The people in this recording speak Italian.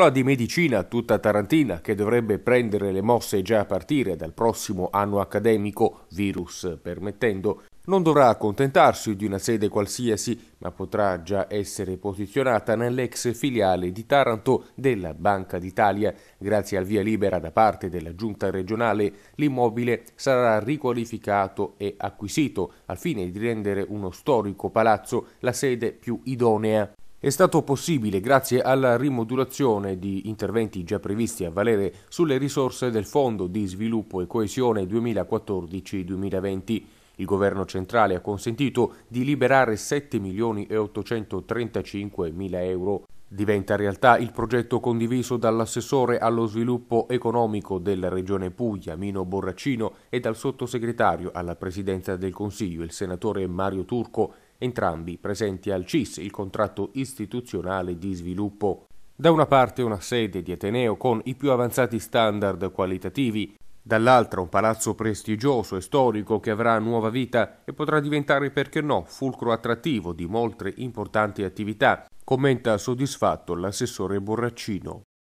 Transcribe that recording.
scuola di medicina tutta tarantina che dovrebbe prendere le mosse già a partire dal prossimo anno accademico, virus permettendo, non dovrà accontentarsi di una sede qualsiasi, ma potrà già essere posizionata nell'ex filiale di Taranto della Banca d'Italia. Grazie al via libera da parte della giunta regionale, l'immobile sarà riqualificato e acquisito al fine di rendere uno storico palazzo la sede più idonea. È stato possibile grazie alla rimodulazione di interventi già previsti a valere sulle risorse del Fondo di sviluppo e coesione 2014-2020. Il governo centrale ha consentito di liberare 7 milioni e 835 mila euro. Diventa realtà il progetto condiviso dall'assessore allo sviluppo economico della Regione Puglia, Mino Borraccino, e dal sottosegretario alla Presidenza del Consiglio, il senatore Mario Turco, entrambi presenti al CIS, il contratto istituzionale di sviluppo. Da una parte una sede di Ateneo con i più avanzati standard qualitativi, dall'altra un palazzo prestigioso e storico che avrà nuova vita e potrà diventare, perché no, fulcro attrattivo di molte importanti attività, commenta soddisfatto l'assessore Borraccino.